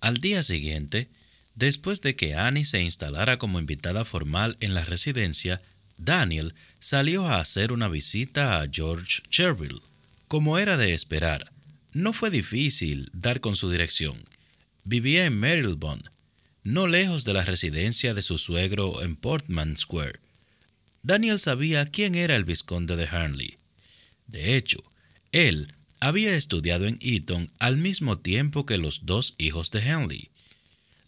Al día siguiente, después de que Annie se instalara como invitada formal en la residencia, Daniel salió a hacer una visita a George Cherville. Como era de esperar, no fue difícil dar con su dirección. Vivía en Marylebone, no lejos de la residencia de su suegro en Portman Square. Daniel sabía quién era el visconde de Henley. De hecho, él había estudiado en Eton al mismo tiempo que los dos hijos de Henley.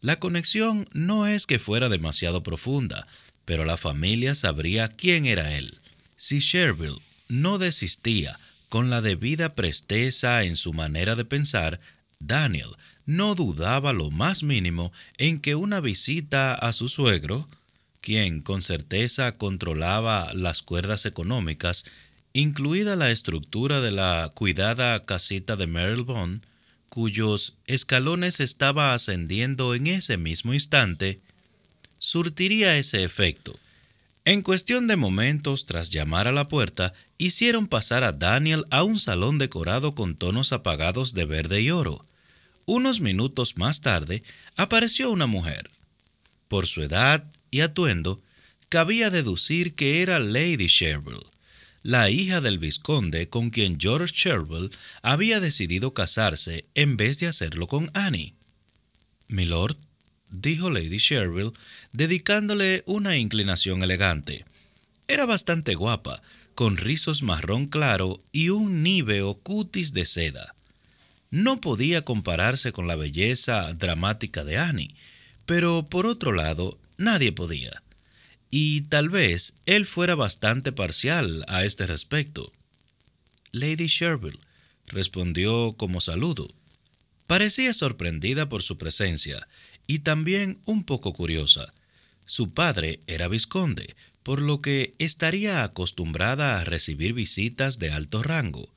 La conexión no es que fuera demasiado profunda, pero la familia sabría quién era él. Si Sherville no desistía con la debida presteza en su manera de pensar, Daniel no dudaba lo más mínimo en que una visita a su suegro, quien con certeza controlaba las cuerdas económicas, incluida la estructura de la cuidada casita de Marylebone, cuyos escalones estaba ascendiendo en ese mismo instante, surtiría ese efecto. En cuestión de momentos, tras llamar a la puerta, hicieron pasar a Daniel a un salón decorado con tonos apagados de verde y oro, unos minutos más tarde apareció una mujer. Por su edad y atuendo, cabía deducir que era Lady Sherville, la hija del vizconde con quien George Sherville había decidido casarse en vez de hacerlo con Annie. Milord, dijo Lady Sherville, dedicándole una inclinación elegante. Era bastante guapa, con rizos marrón claro y un níveo cutis de seda no podía compararse con la belleza dramática de Annie, pero por otro lado, nadie podía. Y tal vez él fuera bastante parcial a este respecto. Lady Sherville respondió como saludo. Parecía sorprendida por su presencia y también un poco curiosa. Su padre era visconde, por lo que estaría acostumbrada a recibir visitas de alto rango,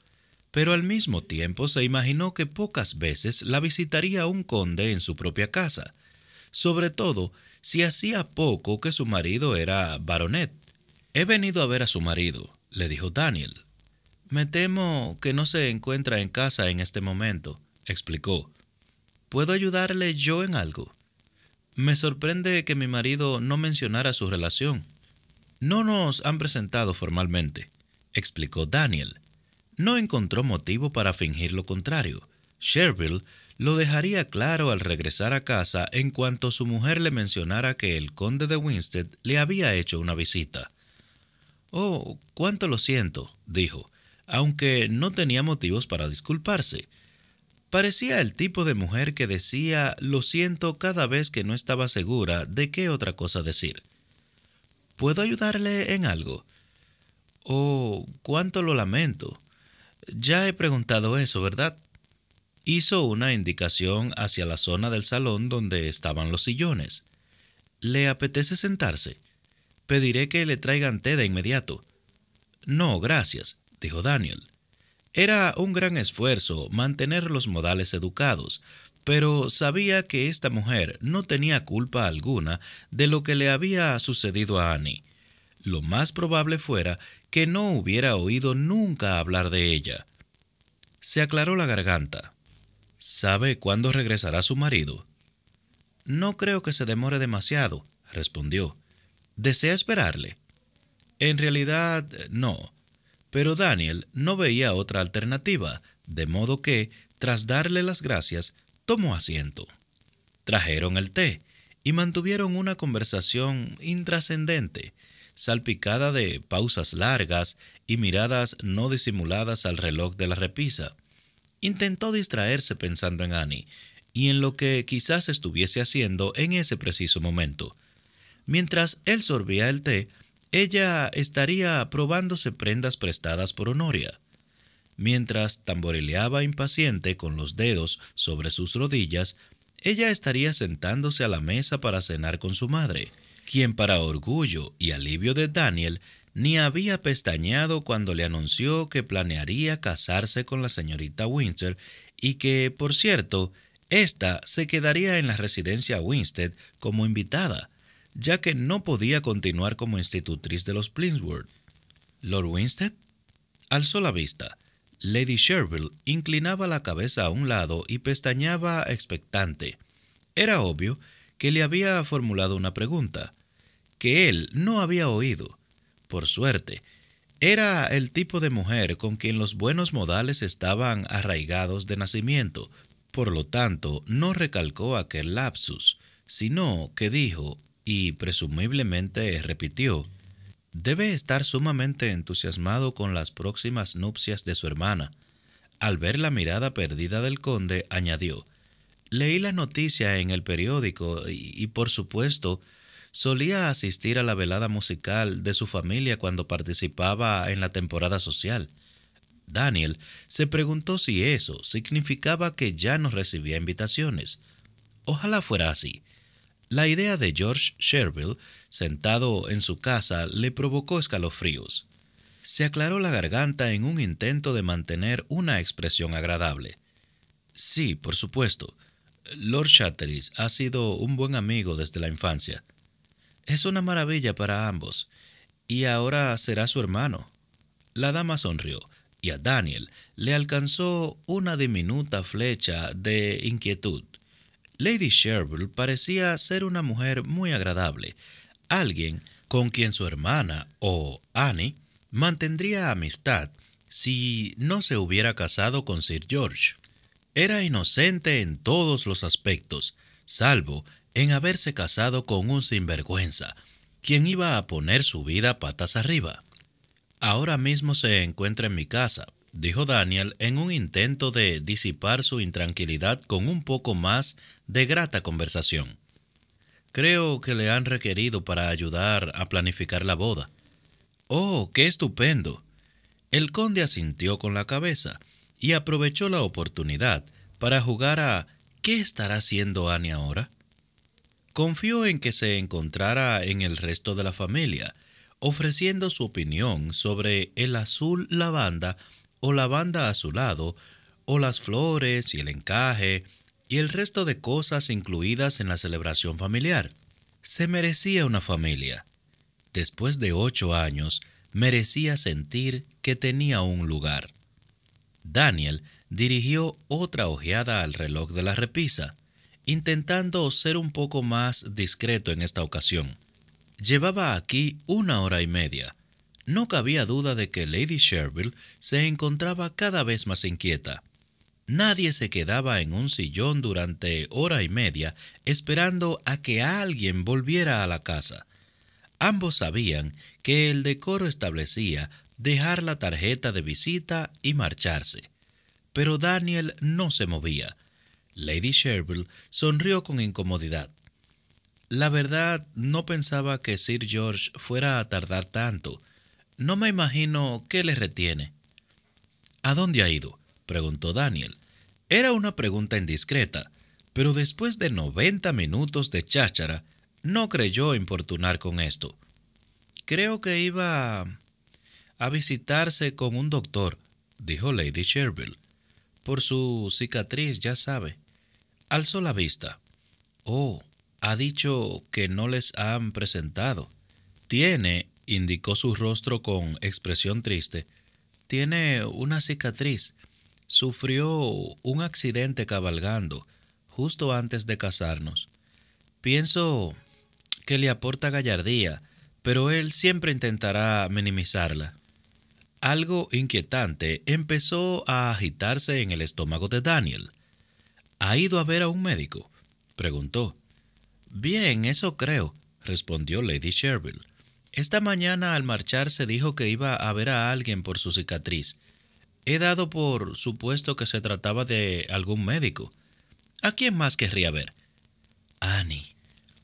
pero al mismo tiempo se imaginó que pocas veces la visitaría un conde en su propia casa, sobre todo si hacía poco que su marido era baronet. He venido a ver a su marido, le dijo Daniel. Me temo que no se encuentra en casa en este momento, explicó. ¿Puedo ayudarle yo en algo? Me sorprende que mi marido no mencionara su relación. No nos han presentado formalmente, explicó Daniel no encontró motivo para fingir lo contrario. Sherville lo dejaría claro al regresar a casa en cuanto su mujer le mencionara que el conde de Winstead le había hecho una visita. Oh, cuánto lo siento, dijo, aunque no tenía motivos para disculparse. Parecía el tipo de mujer que decía lo siento cada vez que no estaba segura de qué otra cosa decir. ¿Puedo ayudarle en algo? Oh, cuánto lo lamento, ya he preguntado eso, ¿verdad? Hizo una indicación hacia la zona del salón donde estaban los sillones. ¿Le apetece sentarse? Pediré que le traigan té de inmediato. No, gracias, dijo Daniel. Era un gran esfuerzo mantener los modales educados, pero sabía que esta mujer no tenía culpa alguna de lo que le había sucedido a Annie. Lo más probable fuera que no hubiera oído nunca hablar de ella. Se aclaró la garganta. ¿Sabe cuándo regresará su marido? No creo que se demore demasiado, respondió. ¿Desea esperarle? En realidad, no. Pero Daniel no veía otra alternativa, de modo que, tras darle las gracias, tomó asiento. Trajeron el té y mantuvieron una conversación intrascendente salpicada de pausas largas y miradas no disimuladas al reloj de la repisa. Intentó distraerse pensando en Annie y en lo que quizás estuviese haciendo en ese preciso momento. Mientras él sorbía el té, ella estaría probándose prendas prestadas por Honoria. Mientras tamborileaba impaciente con los dedos sobre sus rodillas, ella estaría sentándose a la mesa para cenar con su madre quien para orgullo y alivio de Daniel ni había pestañeado cuando le anunció que planearía casarse con la señorita Winter, y que, por cierto, ésta se quedaría en la residencia Winstead como invitada, ya que no podía continuar como institutriz de los Plinsworth. ¿Lord Winstead? Alzó la vista. Lady Sherville inclinaba la cabeza a un lado y pestañaba expectante. Era obvio que le había formulado una pregunta, que él no había oído. Por suerte, era el tipo de mujer con quien los buenos modales estaban arraigados de nacimiento, por lo tanto, no recalcó aquel lapsus, sino que dijo, y presumiblemente repitió, debe estar sumamente entusiasmado con las próximas nupcias de su hermana. Al ver la mirada perdida del conde, añadió, Leí la noticia en el periódico y, por supuesto, solía asistir a la velada musical de su familia cuando participaba en la temporada social. Daniel se preguntó si eso significaba que ya no recibía invitaciones. Ojalá fuera así. La idea de George Sherville, sentado en su casa, le provocó escalofríos. Se aclaró la garganta en un intento de mantener una expresión agradable. Sí, por supuesto. Lord Shatteris ha sido un buen amigo desde la infancia. Es una maravilla para ambos, y ahora será su hermano. La dama sonrió, y a Daniel le alcanzó una diminuta flecha de inquietud. Lady Sherville parecía ser una mujer muy agradable, alguien con quien su hermana o Annie mantendría amistad si no se hubiera casado con Sir George. Era inocente en todos los aspectos, salvo en haberse casado con un sinvergüenza, quien iba a poner su vida patas arriba. Ahora mismo se encuentra en mi casa, dijo Daniel en un intento de disipar su intranquilidad con un poco más de grata conversación. Creo que le han requerido para ayudar a planificar la boda. Oh, qué estupendo. El conde asintió con la cabeza y aprovechó la oportunidad para jugar a ¿qué estará haciendo Annie ahora? Confió en que se encontrara en el resto de la familia, ofreciendo su opinión sobre el azul lavanda o lavanda azulado o las flores y el encaje y el resto de cosas incluidas en la celebración familiar. Se merecía una familia. Después de ocho años, merecía sentir que tenía un lugar. Daniel dirigió otra ojeada al reloj de la repisa, intentando ser un poco más discreto en esta ocasión. Llevaba aquí una hora y media. No cabía duda de que Lady Sherville se encontraba cada vez más inquieta. Nadie se quedaba en un sillón durante hora y media esperando a que alguien volviera a la casa. Ambos sabían que el decoro establecía dejar la tarjeta de visita y marcharse. Pero Daniel no se movía. Lady Sherville sonrió con incomodidad. La verdad, no pensaba que Sir George fuera a tardar tanto. No me imagino qué le retiene. ¿A dónde ha ido? preguntó Daniel. Era una pregunta indiscreta, pero después de 90 minutos de cháchara, no creyó importunar con esto. Creo que iba a visitarse con un doctor, dijo Lady Sherville. Por su cicatriz, ya sabe. Alzó la vista. Oh, ha dicho que no les han presentado. Tiene, indicó su rostro con expresión triste, tiene una cicatriz. Sufrió un accidente cabalgando justo antes de casarnos. Pienso que le aporta gallardía, pero él siempre intentará minimizarla. Algo inquietante empezó a agitarse en el estómago de Daniel. ¿Ha ido a ver a un médico? preguntó. Bien, eso creo, respondió Lady Sherville. Esta mañana al marcharse dijo que iba a ver a alguien por su cicatriz. He dado por supuesto que se trataba de algún médico. ¿A quién más querría ver? Annie.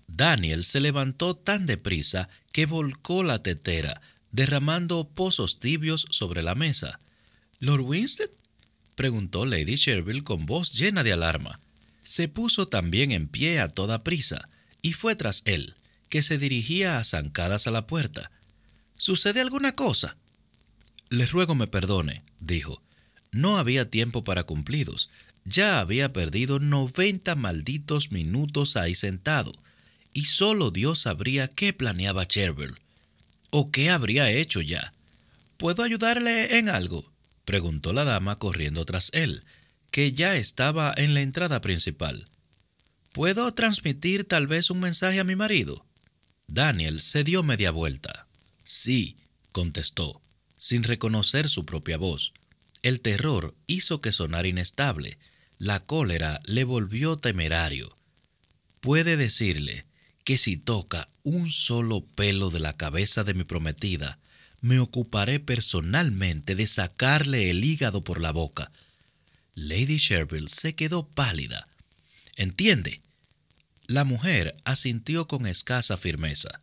Daniel se levantó tan deprisa que volcó la tetera, derramando pozos tibios sobre la mesa. ¿Lord Winstead? preguntó Lady Sherville con voz llena de alarma. Se puso también en pie a toda prisa y fue tras él, que se dirigía a zancadas a la puerta. ¿Sucede alguna cosa? Les ruego me perdone, dijo. No había tiempo para cumplidos. Ya había perdido noventa malditos minutos ahí sentado, y solo Dios sabría qué planeaba Sherville o qué habría hecho ya. ¿Puedo ayudarle en algo? preguntó la dama corriendo tras él, que ya estaba en la entrada principal. ¿Puedo transmitir tal vez un mensaje a mi marido? Daniel se dio media vuelta. Sí, contestó, sin reconocer su propia voz. El terror hizo que sonara inestable. La cólera le volvió temerario. Puede decirle, que si toca un solo pelo de la cabeza de mi prometida, me ocuparé personalmente de sacarle el hígado por la boca. Lady Sherville se quedó pálida. ¿Entiende? La mujer asintió con escasa firmeza.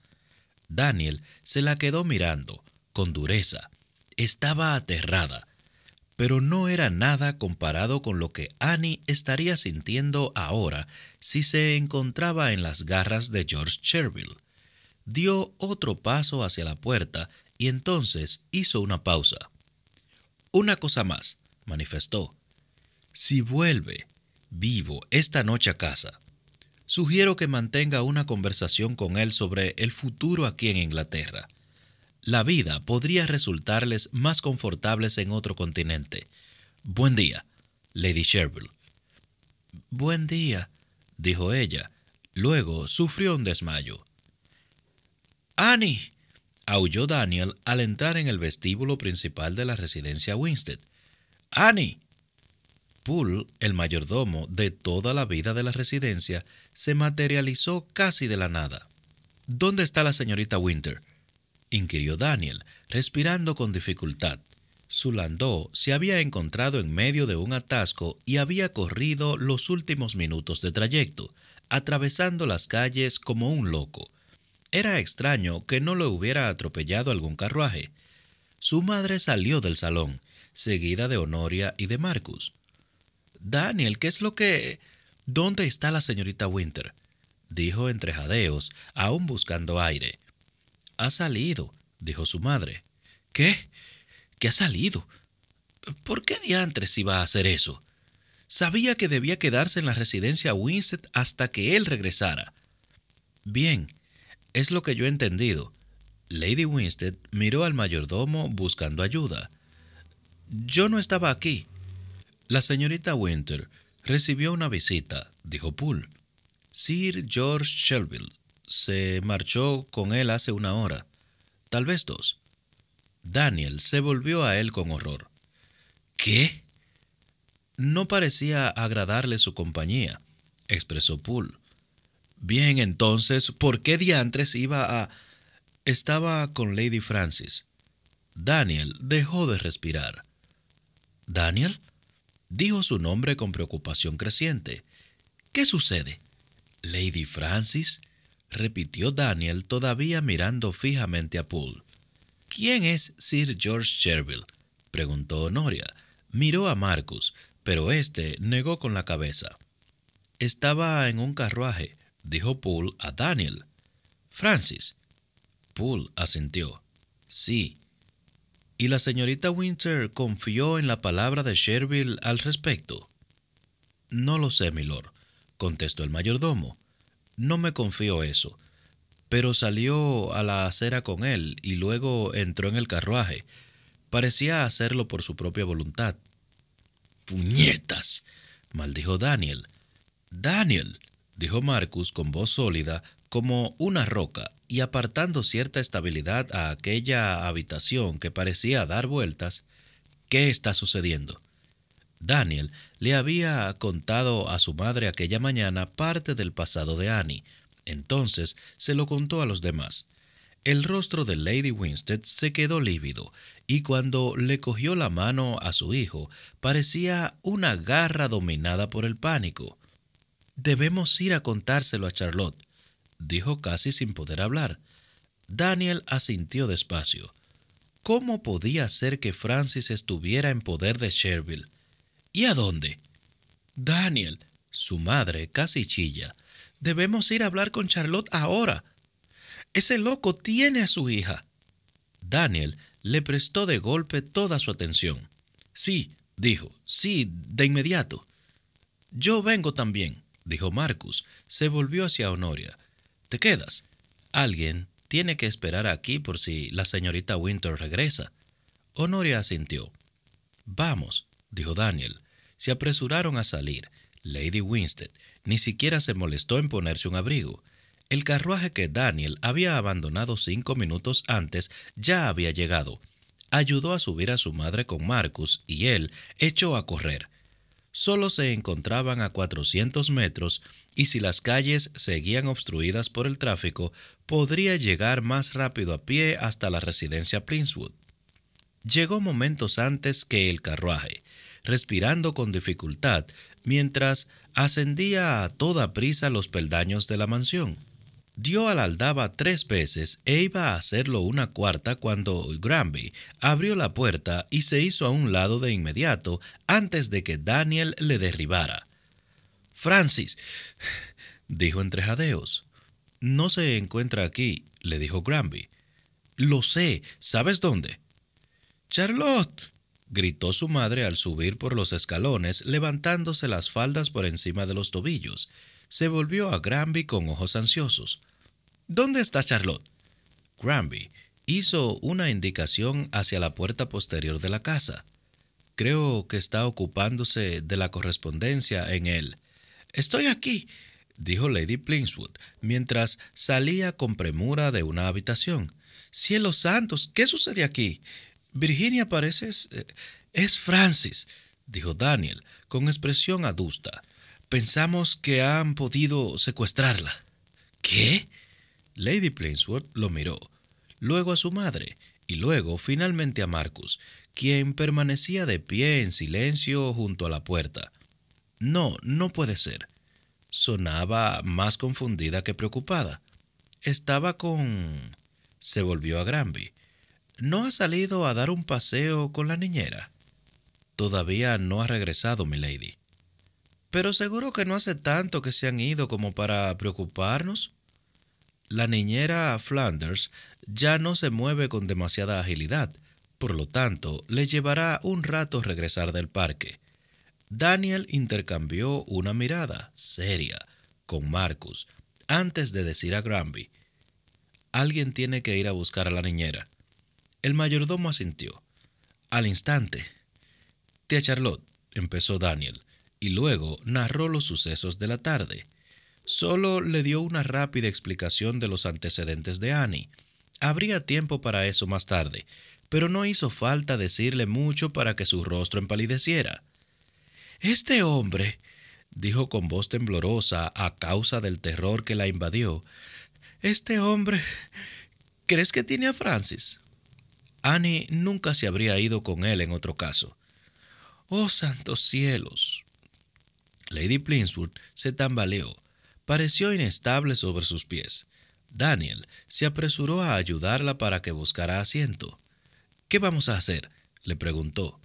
Daniel se la quedó mirando, con dureza. Estaba aterrada, pero no era nada comparado con lo que Annie estaría sintiendo ahora si se encontraba en las garras de George Cherville. Dio otro paso hacia la puerta y entonces hizo una pausa. Una cosa más, manifestó. Si vuelve vivo esta noche a casa, sugiero que mantenga una conversación con él sobre el futuro aquí en Inglaterra la vida podría resultarles más confortables en otro continente. Buen día, Lady Sherville. Buen día, dijo ella. Luego sufrió un desmayo. Annie, aulló Daniel al entrar en el vestíbulo principal de la residencia Winstead. Annie. Poole, el mayordomo de toda la vida de la residencia, se materializó casi de la nada. ¿Dónde está la señorita Winter? inquirió Daniel, respirando con dificultad. Sulandó se había encontrado en medio de un atasco y había corrido los últimos minutos de trayecto, atravesando las calles como un loco. Era extraño que no lo hubiera atropellado algún carruaje. Su madre salió del salón, seguida de Honoria y de Marcus. Daniel, ¿qué es lo que... ¿Dónde está la señorita Winter? dijo entre jadeos, aún buscando aire. Ha salido, dijo su madre. ¿Qué? ¿Qué ha salido? ¿Por qué diantres iba a hacer eso? Sabía que debía quedarse en la residencia Winstead hasta que él regresara. Bien, es lo que yo he entendido. Lady Winstead miró al mayordomo buscando ayuda. Yo no estaba aquí. La señorita Winter recibió una visita, dijo Poole. Sir George Shelville se marchó con él hace una hora, tal vez dos. Daniel se volvió a él con horror. ¿Qué? No parecía agradarle su compañía, expresó Poole. Bien, entonces, ¿por qué diantres iba a... Estaba con Lady Francis. Daniel dejó de respirar. ¿Daniel? Dijo su nombre con preocupación creciente. ¿Qué sucede? ¿Lady Francis? repitió Daniel todavía mirando fijamente a Poole. ¿Quién es Sir George Sherville? preguntó Honoria. Miró a Marcus, pero éste negó con la cabeza. Estaba en un carruaje, dijo Poole a Daniel. Francis. Poole asintió. Sí. ¿Y la señorita Winter confió en la palabra de Sherville al respecto? No lo sé, milord, contestó el mayordomo. No me confió eso, pero salió a la acera con él y luego entró en el carruaje. Parecía hacerlo por su propia voluntad. ¡Puñetas! maldijo Daniel. Daniel, dijo Marcus con voz sólida, como una roca, y apartando cierta estabilidad a aquella habitación que parecía dar vueltas, ¿qué está sucediendo? Daniel le había contado a su madre aquella mañana parte del pasado de Annie. Entonces se lo contó a los demás. El rostro de Lady Winstead se quedó lívido, y cuando le cogió la mano a su hijo, parecía una garra dominada por el pánico. Debemos ir a contárselo a Charlotte, dijo casi sin poder hablar. Daniel asintió despacio. ¿Cómo podía ser que Francis estuviera en poder de Sherville? ¿Y a dónde? Daniel, su madre casi chilla. Debemos ir a hablar con Charlotte ahora. Ese loco tiene a su hija. Daniel le prestó de golpe toda su atención. Sí, dijo, sí, de inmediato. Yo vengo también, dijo Marcus. Se volvió hacia Honoria. ¿Te quedas? Alguien tiene que esperar aquí por si la señorita Winter regresa. Honoria asintió. Vamos, dijo Daniel. Se apresuraron a salir. Lady Winstead ni siquiera se molestó en ponerse un abrigo. El carruaje que Daniel había abandonado cinco minutos antes ya había llegado. Ayudó a subir a su madre con Marcus y él echó a correr. Solo se encontraban a 400 metros y si las calles seguían obstruidas por el tráfico, podría llegar más rápido a pie hasta la residencia Princewood. Llegó momentos antes que el carruaje, respirando con dificultad mientras ascendía a toda prisa los peldaños de la mansión. Dio a la aldaba tres veces e iba a hacerlo una cuarta cuando Granby abrió la puerta y se hizo a un lado de inmediato antes de que Daniel le derribara. Francis, dijo entre jadeos. No se encuentra aquí, le dijo Granby. Lo sé, ¿sabes dónde? Charlotte. gritó su madre al subir por los escalones, levantándose las faldas por encima de los tobillos. Se volvió a Granby con ojos ansiosos. ¿Dónde está Charlotte? Granby hizo una indicación hacia la puerta posterior de la casa. Creo que está ocupándose de la correspondencia en él. Estoy aquí, dijo Lady Plinswood, mientras salía con premura de una habitación. Cielos santos, ¿qué sucede aquí? Virginia, parece... Eh, es Francis, dijo Daniel, con expresión adusta. Pensamos que han podido secuestrarla. ¿Qué? Lady Plainsworth lo miró, luego a su madre y luego finalmente a Marcus, quien permanecía de pie en silencio junto a la puerta. No, no puede ser. Sonaba más confundida que preocupada. Estaba con... Se volvió a Granby. ¿No ha salido a dar un paseo con la niñera? Todavía no ha regresado, milady. Pero seguro que no hace tanto que se han ido como para preocuparnos. La niñera Flanders ya no se mueve con demasiada agilidad, por lo tanto, le llevará un rato regresar del parque. Daniel intercambió una mirada seria con Marcus antes de decir a Granby, alguien tiene que ir a buscar a la niñera. El mayordomo asintió. Al instante. Tía Charlotte, empezó Daniel, y luego narró los sucesos de la tarde. Solo le dio una rápida explicación de los antecedentes de Annie. Habría tiempo para eso más tarde, pero no hizo falta decirle mucho para que su rostro empalideciera. Este hombre, dijo con voz temblorosa a causa del terror que la invadió, este hombre, ¿crees que tiene a Francis? Annie nunca se habría ido con él en otro caso. ¡Oh, santos cielos! Lady Plinswood se tambaleó. Pareció inestable sobre sus pies. Daniel se apresuró a ayudarla para que buscara asiento. ¿Qué vamos a hacer? le preguntó.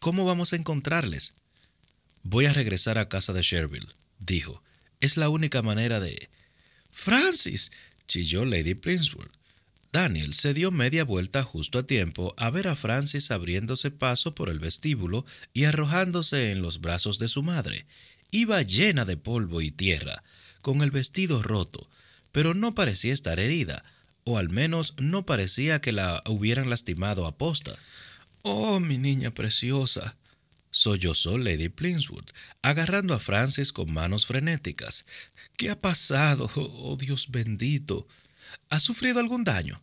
¿Cómo vamos a encontrarles? Voy a regresar a casa de Sherville, dijo. Es la única manera de... Francis, chilló Lady Plinswood. Daniel se dio media vuelta justo a tiempo a ver a Francis abriéndose paso por el vestíbulo y arrojándose en los brazos de su madre. Iba llena de polvo y tierra, con el vestido roto, pero no parecía estar herida, o al menos no parecía que la hubieran lastimado a posta. Oh, mi niña preciosa, sollozó Lady Plinswood, agarrando a Francis con manos frenéticas. ¿Qué ha pasado? Oh, Dios bendito. ¿Ha sufrido algún daño?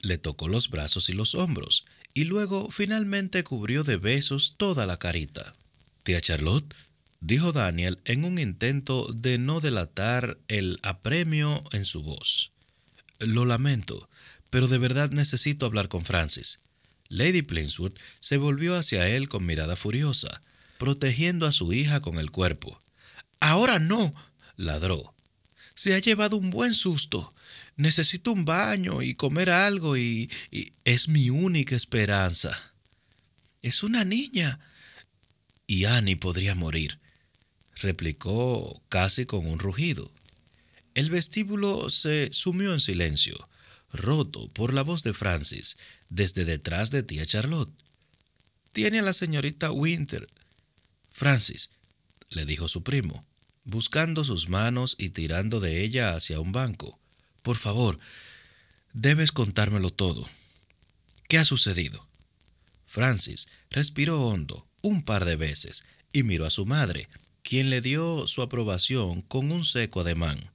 Le tocó los brazos y los hombros, y luego finalmente cubrió de besos toda la carita. Tía Charlotte, dijo Daniel en un intento de no delatar el apremio en su voz. Lo lamento, pero de verdad necesito hablar con Francis. Lady Plainswood se volvió hacia él con mirada furiosa, protegiendo a su hija con el cuerpo. Ahora no, ladró. Se ha llevado un buen susto necesito un baño y comer algo y, es mi única esperanza. Es una niña. Y Annie podría morir, replicó casi con un rugido. El vestíbulo se sumió en silencio, roto por la voz de Francis desde detrás de tía Charlotte. Tiene a la señorita Winter. Francis, le dijo su primo, buscando sus manos y tirando de ella hacia un banco. Por favor, debes contármelo todo. ¿Qué ha sucedido? Francis respiró hondo un par de veces y miró a su madre, quien le dio su aprobación con un seco ademán.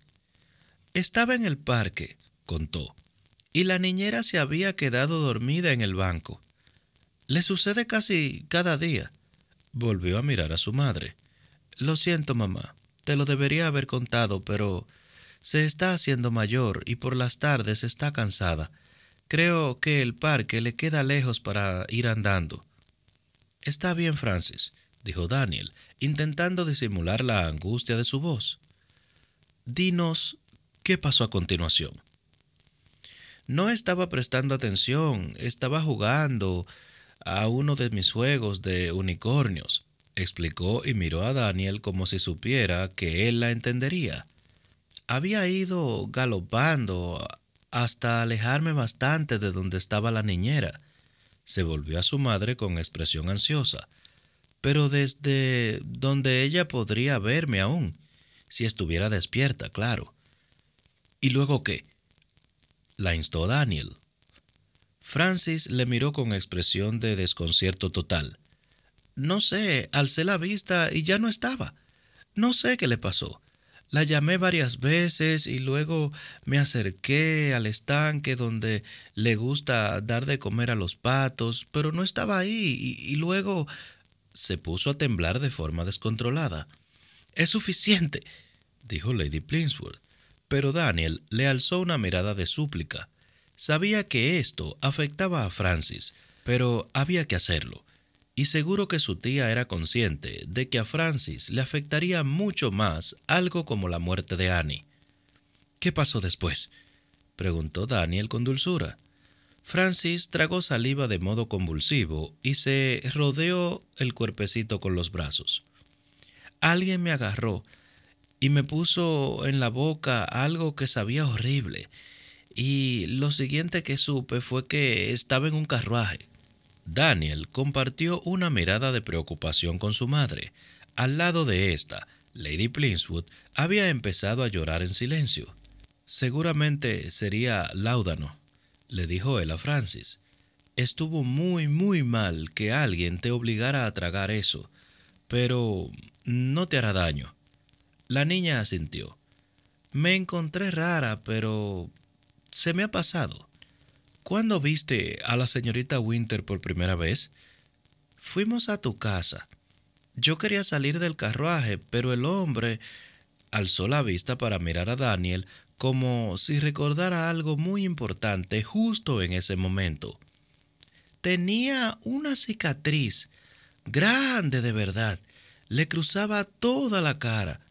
Estaba en el parque, contó, y la niñera se había quedado dormida en el banco. Le sucede casi cada día. Volvió a mirar a su madre. Lo siento, mamá, te lo debería haber contado, pero se está haciendo mayor y por las tardes está cansada. Creo que el parque le queda lejos para ir andando. Está bien, Francis, dijo Daniel, intentando disimular la angustia de su voz. Dinos qué pasó a continuación. No estaba prestando atención, estaba jugando a uno de mis juegos de unicornios, explicó y miró a Daniel como si supiera que él la entendería. Había ido galopando hasta alejarme bastante de donde estaba la niñera. Se volvió a su madre con expresión ansiosa, pero desde donde ella podría verme aún, si estuviera despierta, claro. ¿Y luego qué? La instó Daniel. Francis le miró con expresión de desconcierto total. No sé, alcé la vista y ya no estaba. No sé qué le pasó. La llamé varias veces y luego me acerqué al estanque donde le gusta dar de comer a los patos, pero no estaba ahí y, luego se puso a temblar de forma descontrolada. Es suficiente, dijo Lady Plinsworth, pero Daniel le alzó una mirada de súplica. Sabía que esto afectaba a Francis, pero había que hacerlo y seguro que su tía era consciente de que a Francis le afectaría mucho más algo como la muerte de Annie. ¿Qué pasó después? preguntó Daniel con dulzura. Francis tragó saliva de modo convulsivo y se rodeó el cuerpecito con los brazos. Alguien me agarró y me puso en la boca algo que sabía horrible, y lo siguiente que supe fue que estaba en un carruaje. Daniel compartió una mirada de preocupación con su madre. Al lado de esta, Lady Plinswood había empezado a llorar en silencio. Seguramente sería Láudano, le dijo él a Francis. Estuvo muy, muy mal que alguien te obligara a tragar eso, pero no te hará daño. La niña asintió. Me encontré rara, pero se me ha pasado. ¿Cuándo viste a la señorita Winter por primera vez? Fuimos a tu casa. Yo quería salir del carruaje, pero el hombre alzó la vista para mirar a Daniel como si recordara algo muy importante justo en ese momento. Tenía una cicatriz, grande de verdad, le cruzaba toda la cara.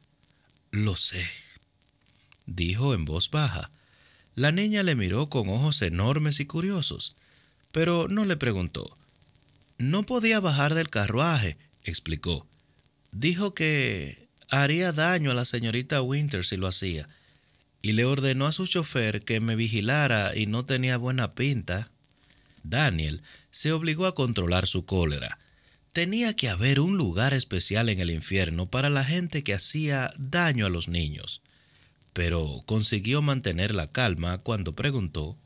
Lo sé, dijo en voz baja. La niña le miró con ojos enormes y curiosos, pero no le preguntó. No podía bajar del carruaje, explicó. Dijo que haría daño a la señorita Winter si lo hacía, y le ordenó a su chofer que me vigilara y no tenía buena pinta. Daniel se obligó a controlar su cólera. Tenía que haber un lugar especial en el infierno para la gente que hacía daño a los niños pero consiguió mantener la calma cuando preguntó,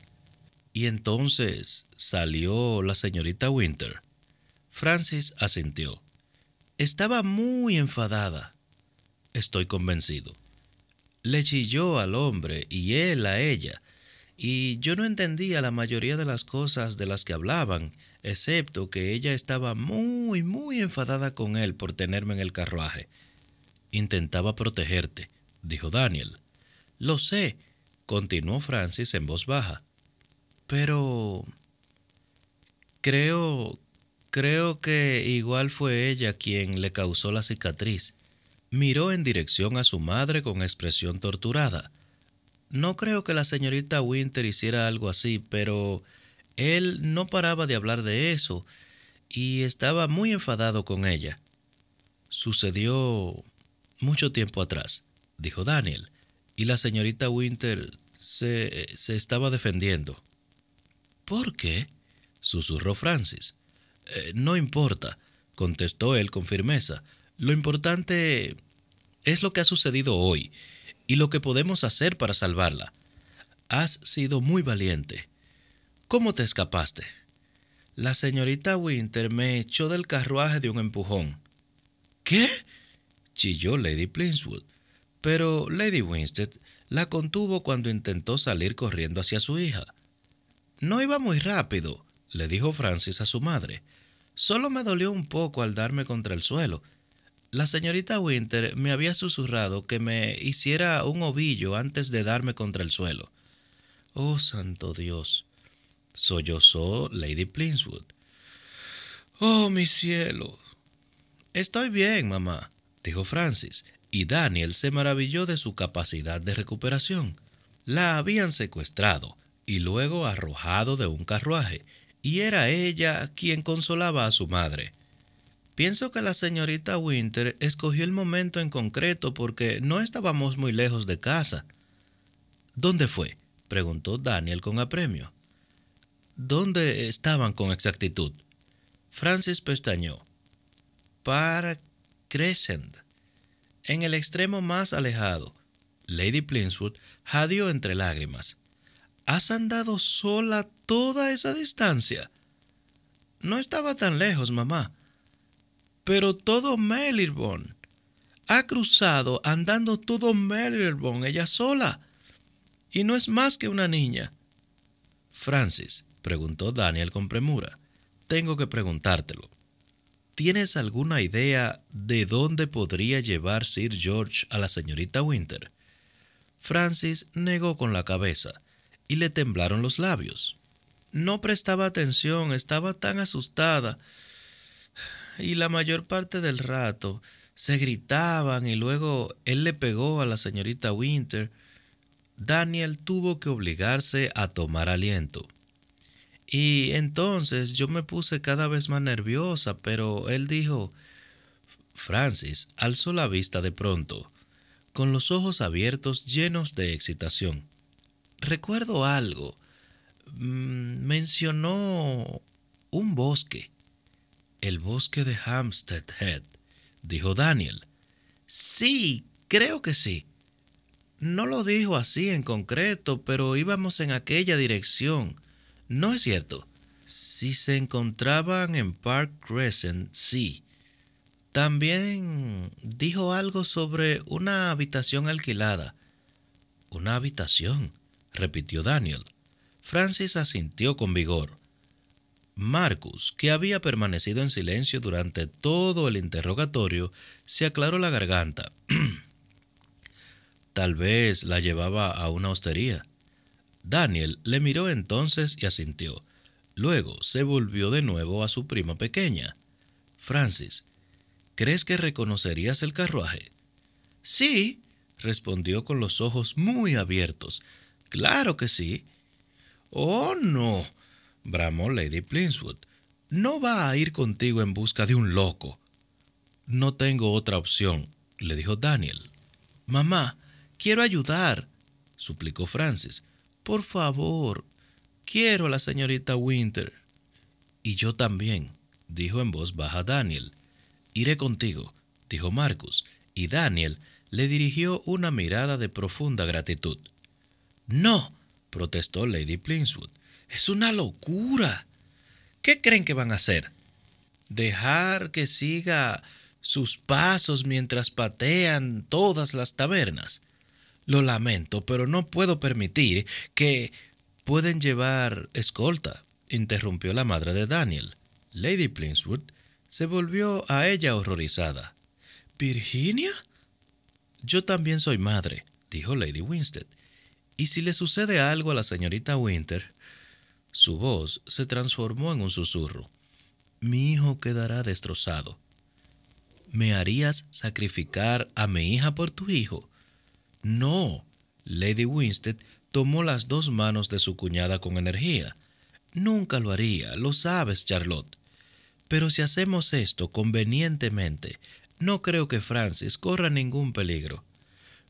¿Y entonces salió la señorita Winter? Francis asintió. Estaba muy enfadada. Estoy convencido. Le chilló al hombre y él a ella, y yo no entendía la mayoría de las cosas de las que hablaban, excepto que ella estaba muy, muy enfadada con él por tenerme en el carruaje. Intentaba protegerte, dijo Daniel. Lo sé, continuó Francis en voz baja. Pero... Creo... Creo que igual fue ella quien le causó la cicatriz. Miró en dirección a su madre con expresión torturada. No creo que la señorita Winter hiciera algo así, pero él no paraba de hablar de eso y estaba muy enfadado con ella. Sucedió mucho tiempo atrás, dijo Daniel y la señorita Winter se, se estaba defendiendo. ¿Por qué? susurró Francis. Eh, no importa, contestó él con firmeza. Lo importante es lo que ha sucedido hoy y lo que podemos hacer para salvarla. Has sido muy valiente. ¿Cómo te escapaste? La señorita Winter me echó del carruaje de un empujón. ¿Qué? chilló Lady Plinswood pero Lady Winstead la contuvo cuando intentó salir corriendo hacia su hija. No iba muy rápido, le dijo Francis a su madre. Solo me dolió un poco al darme contra el suelo. La señorita Winter me había susurrado que me hiciera un ovillo antes de darme contra el suelo. Oh, santo Dios, sollozó Lady Plinswood. Oh, mi cielo. Estoy bien, mamá, dijo Francis, y Daniel se maravilló de su capacidad de recuperación. La habían secuestrado y luego arrojado de un carruaje, y era ella quien consolaba a su madre. Pienso que la señorita Winter escogió el momento en concreto porque no estábamos muy lejos de casa. ¿Dónde fue? preguntó Daniel con apremio. ¿Dónde estaban con exactitud? Francis pestañó. Para Crescent. En el extremo más alejado, Lady Plinswood jadeó entre lágrimas. ¿Has andado sola toda esa distancia? No estaba tan lejos, mamá. Pero todo Melbourne. Ha cruzado andando todo Melbourne ella sola. Y no es más que una niña. Francis, preguntó Daniel con premura, tengo que preguntártelo. ¿Tienes alguna idea de dónde podría llevar Sir George a la señorita Winter? Francis negó con la cabeza y le temblaron los labios. No prestaba atención, estaba tan asustada. Y la mayor parte del rato se gritaban y luego él le pegó a la señorita Winter. Daniel tuvo que obligarse a tomar aliento. Y entonces yo me puse cada vez más nerviosa, pero él dijo, Francis alzó la vista de pronto, con los ojos abiertos llenos de excitación. Recuerdo algo. Mm, mencionó un bosque. El bosque de Hampstead Head, dijo Daniel. Sí, creo que sí. No lo dijo así en concreto, pero íbamos en aquella dirección. No es cierto. Si se encontraban en Park Crescent, sí. También dijo algo sobre una habitación alquilada. Una habitación, repitió Daniel. Francis asintió con vigor. Marcus, que había permanecido en silencio durante todo el interrogatorio, se aclaró la garganta. Tal vez la llevaba a una hostería. Daniel le miró entonces y asintió. Luego se volvió de nuevo a su prima pequeña. Francis, ¿crees que reconocerías el carruaje? Sí, respondió con los ojos muy abiertos. Claro que sí. Oh, no, bramó Lady Plinswood. No va a ir contigo en busca de un loco. No tengo otra opción, le dijo Daniel. Mamá, quiero ayudar, suplicó Francis. Por favor, quiero a la señorita Winter. Y yo también, dijo en voz baja Daniel. Iré contigo, dijo Marcus, y Daniel le dirigió una mirada de profunda gratitud. No, protestó Lady Plinswood. Es una locura. ¿Qué creen que van a hacer? Dejar que siga sus pasos mientras patean todas las tabernas. Lo lamento, pero no puedo permitir que... Pueden llevar escolta, interrumpió la madre de Daniel. Lady Plinswood se volvió a ella horrorizada. ¿Virginia? Yo también soy madre, dijo Lady Winstead. Y si le sucede algo a la señorita Winter, su voz se transformó en un susurro. Mi hijo quedará destrozado. ¿Me harías sacrificar a mi hija por tu hijo? No. Lady Winstead tomó las dos manos de su cuñada con energía. Nunca lo haría, lo sabes, Charlotte. Pero si hacemos esto convenientemente, no creo que Francis corra ningún peligro.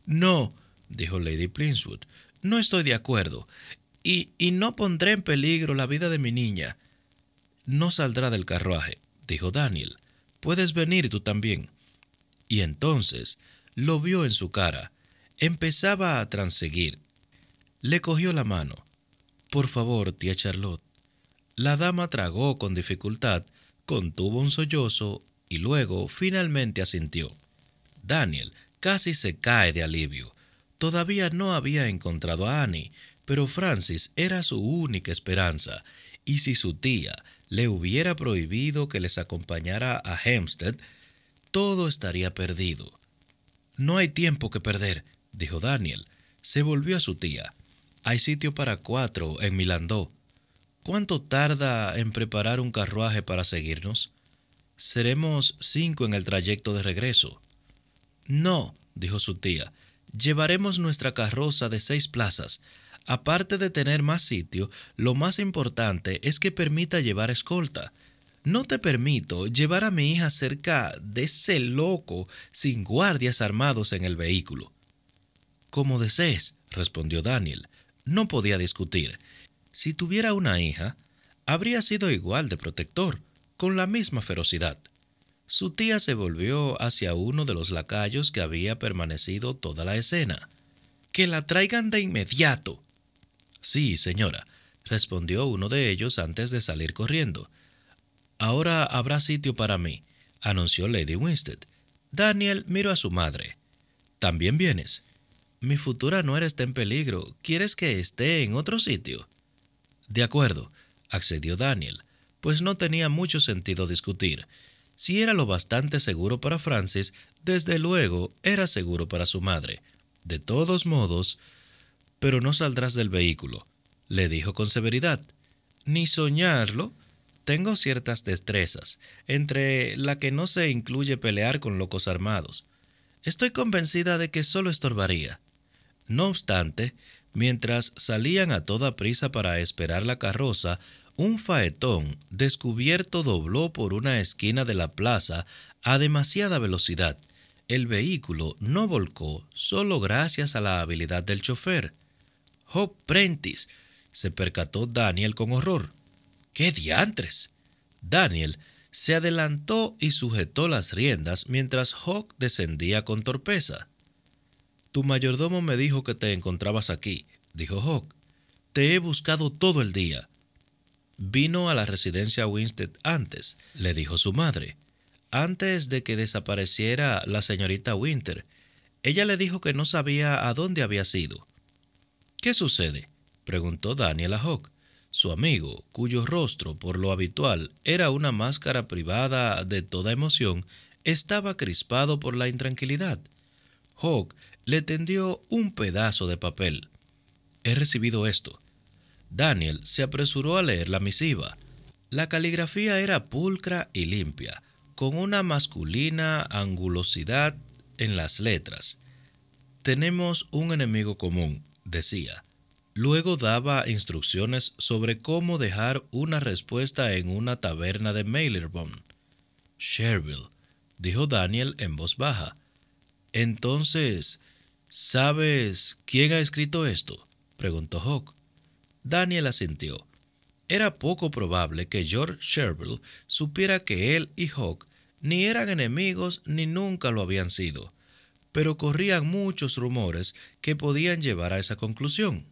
No, dijo Lady Princewood, no estoy de acuerdo, y, y no pondré en peligro la vida de mi niña. No saldrá del carruaje, dijo Daniel. Puedes venir tú también. Y entonces lo vio en su cara empezaba a transeguir. Le cogió la mano. Por favor, tía Charlotte. La dama tragó con dificultad, contuvo un sollozo y luego finalmente asintió. Daniel casi se cae de alivio. Todavía no había encontrado a Annie, pero Francis era su única esperanza, y si su tía le hubiera prohibido que les acompañara a Hempstead, todo estaría perdido. No hay tiempo que perder, dijo Daniel. Se volvió a su tía. Hay sitio para cuatro en Milandó. ¿Cuánto tarda en preparar un carruaje para seguirnos? Seremos cinco en el trayecto de regreso. No, dijo su tía, llevaremos nuestra carroza de seis plazas. Aparte de tener más sitio, lo más importante es que permita llevar escolta. No te permito llevar a mi hija cerca de ese loco sin guardias armados en el vehículo. Como desees, respondió Daniel. No podía discutir. Si tuviera una hija, habría sido igual de protector, con la misma ferocidad. Su tía se volvió hacia uno de los lacayos que había permanecido toda la escena. Que la traigan de inmediato. Sí, señora, respondió uno de ellos antes de salir corriendo. Ahora habrá sitio para mí, anunció Lady Winstead. Daniel miró a su madre. ¿También vienes? Mi futura nuera está en peligro. ¿Quieres que esté en otro sitio? De acuerdo, accedió Daniel, pues no tenía mucho sentido discutir. Si era lo bastante seguro para Francis, desde luego era seguro para su madre. De todos modos, pero no saldrás del vehículo, le dijo con severidad. Ni soñarlo. Tengo ciertas destrezas, entre la que no se incluye pelear con locos armados. Estoy convencida de que solo estorbaría. No obstante, mientras salían a toda prisa para esperar la carroza, un faetón descubierto dobló por una esquina de la plaza a demasiada velocidad. El vehículo no volcó solo gracias a la habilidad del chofer. Hawk ¡Oh, Prentice, se percató Daniel con horror. ¡Qué diantres! Daniel se adelantó y sujetó las riendas mientras Hawk descendía con torpeza. Tu mayordomo me dijo que te encontrabas aquí, dijo Hawk. Te he buscado todo el día. Vino a la residencia Winstead antes, le dijo su madre. Antes de que desapareciera la señorita Winter, ella le dijo que no sabía a dónde había sido. ¿Qué sucede? preguntó Daniel a Hawk, su amigo, cuyo rostro, por lo habitual, era una máscara privada de toda emoción, estaba crispado por la intranquilidad. Hawk le tendió un pedazo de papel. He recibido esto. Daniel se apresuró a leer la misiva. La caligrafía era pulcra y limpia, con una masculina angulosidad en las letras. Tenemos un enemigo común, decía. Luego daba instrucciones sobre cómo dejar una respuesta en una taberna de Mailerbaum. Sherville, dijo Daniel en voz baja. Entonces, ¿Sabes quién ha escrito esto? preguntó Hawk. Daniel asintió. Era poco probable que George Sherville supiera que él y Hawk ni eran enemigos ni nunca lo habían sido, pero corrían muchos rumores que podían llevar a esa conclusión.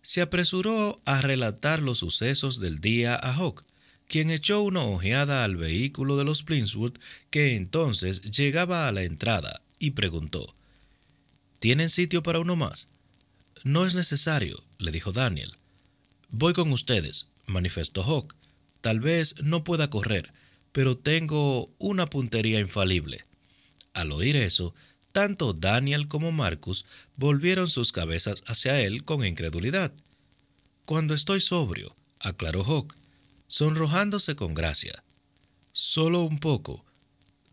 Se apresuró a relatar los sucesos del día a Hawk, quien echó una ojeada al vehículo de los Plinswood que entonces llegaba a la entrada y preguntó, ¿Tienen sitio para uno más? No es necesario, le dijo Daniel. Voy con ustedes, manifestó Hawk. Tal vez no pueda correr, pero tengo una puntería infalible. Al oír eso, tanto Daniel como Marcus volvieron sus cabezas hacia él con incredulidad. Cuando estoy sobrio, aclaró Hawk, sonrojándose con gracia. Solo un poco,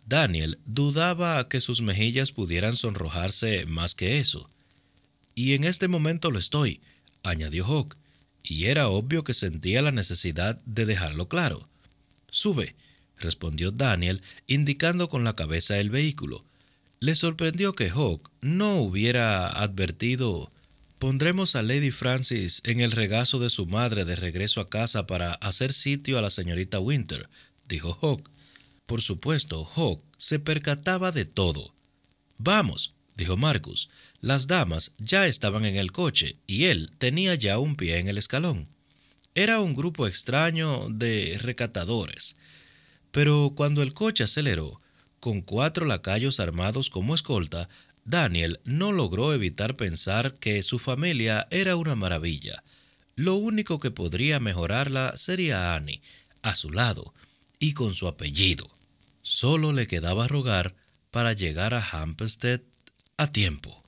Daniel dudaba que sus mejillas pudieran sonrojarse más que eso. Y en este momento lo estoy, añadió Hawk, y era obvio que sentía la necesidad de dejarlo claro. Sube, respondió Daniel, indicando con la cabeza el vehículo. Le sorprendió que Hawk no hubiera advertido Pondremos a Lady Francis en el regazo de su madre de regreso a casa para hacer sitio a la señorita Winter, dijo Hawk, por supuesto, Hawk se percataba de todo. Vamos, dijo Marcus. Las damas ya estaban en el coche y él tenía ya un pie en el escalón. Era un grupo extraño de recatadores. Pero cuando el coche aceleró, con cuatro lacayos armados como escolta, Daniel no logró evitar pensar que su familia era una maravilla. Lo único que podría mejorarla sería Annie, a su lado, y con su apellido. Solo le quedaba rogar para llegar a Hampstead a tiempo.